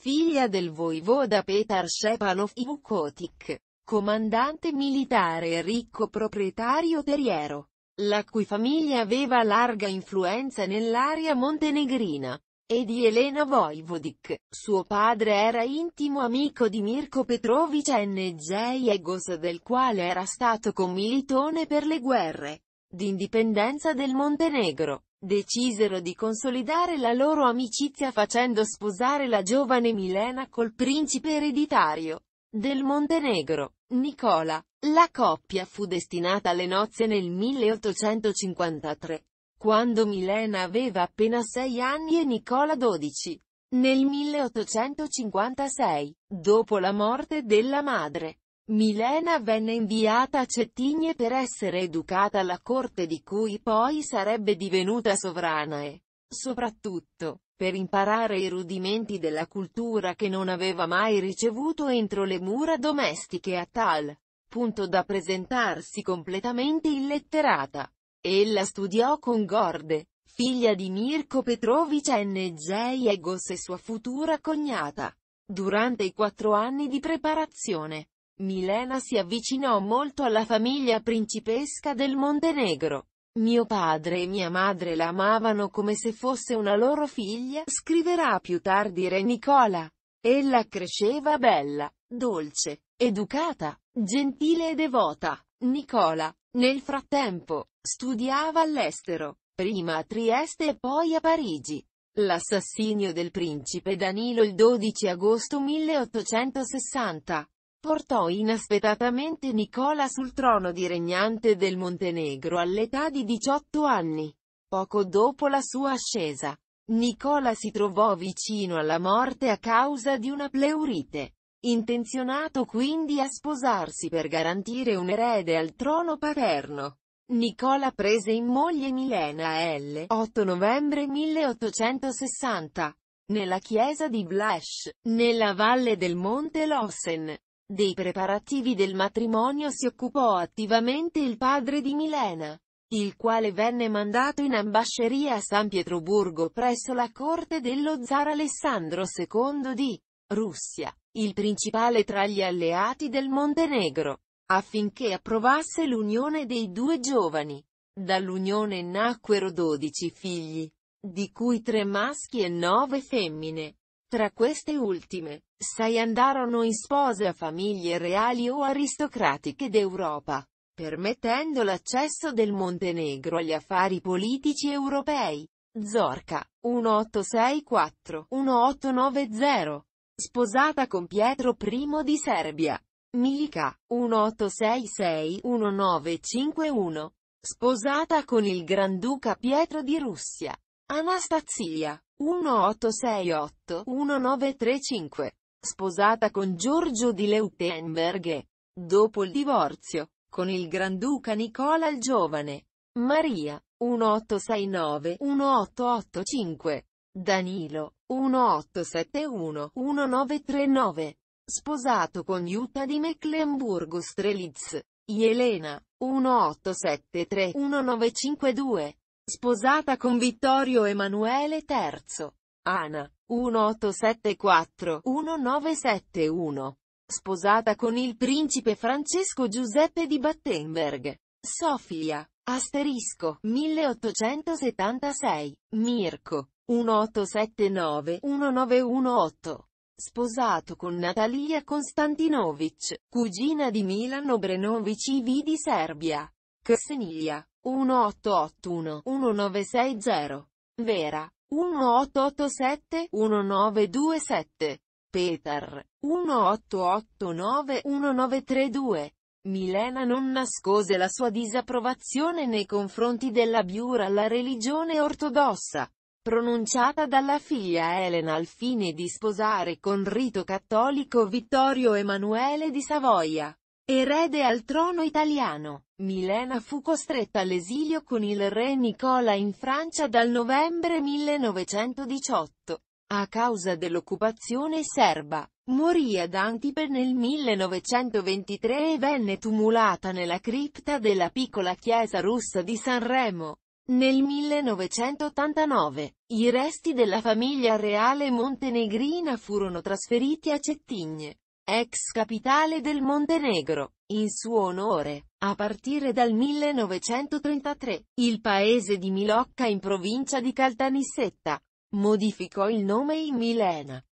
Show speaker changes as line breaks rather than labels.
figlia del voivoda Petar Shepanov Vukotic, comandante militare e ricco proprietario terriero, la cui famiglia aveva larga influenza nell'area montenegrina, e di Elena Vojvodic, suo padre era intimo amico di Mirko Petrovic Egos del quale era stato commilitone per le guerre d'indipendenza del Montenegro. Decisero di consolidare la loro amicizia facendo sposare la giovane Milena col principe ereditario del Montenegro, Nicola. La coppia fu destinata alle nozze nel 1853, quando Milena aveva appena sei anni e Nicola dodici. Nel 1856, dopo la morte della madre, Milena venne inviata a Cettigne per essere educata alla corte di cui poi sarebbe divenuta sovrana e, soprattutto, per imparare i rudimenti della cultura che non aveva mai ricevuto entro le mura domestiche a tal punto da presentarsi completamente illetterata. Ella studiò con Gorde, figlia di Mirko Petrovic N.J. Egos e sua futura cognata, durante i quattro anni di preparazione. Milena si avvicinò molto alla famiglia principesca del Montenegro. Mio padre e mia madre la amavano come se fosse una loro figlia, scriverà più tardi Re Nicola. Ella cresceva bella, dolce, educata, gentile e devota. Nicola, nel frattempo, studiava all'estero, prima a Trieste e poi a Parigi. L'assassinio del principe Danilo il 12 agosto 1860 portò inaspettatamente Nicola sul trono di regnante del Montenegro all'età di 18 anni. Poco dopo la sua ascesa, Nicola si trovò vicino alla morte a causa di una pleurite. Intenzionato quindi a sposarsi per garantire un erede al trono paterno. Nicola prese in moglie Milena L. 8 novembre 1860, nella chiesa di Blasch, nella valle del Monte Lossen. Dei preparativi del matrimonio si occupò attivamente il padre di Milena, il quale venne mandato in ambasceria a San Pietroburgo presso la corte dello zar Alessandro II di Russia, il principale tra gli alleati del Montenegro, affinché approvasse l'unione dei due giovani. Dall'unione nacquero dodici figli, di cui tre maschi e nove femmine. Tra queste ultime, sei andarono in spose a famiglie reali o aristocratiche d'Europa, permettendo l'accesso del Montenegro agli affari politici europei. Zorca, 1864-1890. Sposata con Pietro I di Serbia. Milica, 1866-1951. Sposata con il Granduca Pietro di Russia. Anastasia, 1868-1935, sposata con Giorgio di Leutenberg e, dopo il divorzio, con il Granduca Nicola il Giovane. Maria, 1869-1885. Danilo, 1871-1939. Sposato con Jutta di mecklenburg strelitz Elena, 1873-1952. Sposata con Vittorio Emanuele III. Ana. 1874-1971. Sposata con il principe Francesco Giuseppe di Battenberg. Sofia. Asterisco. 1876. Mirko. 1879-1918. Sposato con Natalia Konstantinovic, cugina di Milano Brenovici V di Serbia. Ksenija. 1881 1960. Vera. 1887 1927. Peter. 1889 1932. Milena non nascose la sua disapprovazione nei confronti della Biura alla religione ortodossa, pronunciata dalla figlia Elena al fine di sposare con rito cattolico Vittorio Emanuele di Savoia. Erede al trono italiano, Milena fu costretta all'esilio con il re Nicola in Francia dal novembre 1918. A causa dell'occupazione serba, morì ad Antipe nel 1923 e venne tumulata nella cripta della piccola chiesa russa di Sanremo. Nel 1989, i resti della famiglia reale montenegrina furono trasferiti a Cettigne ex capitale del Montenegro, in suo onore. A partire dal 1933, il paese di Milocca in provincia di Caltanissetta modificò il nome in Milena.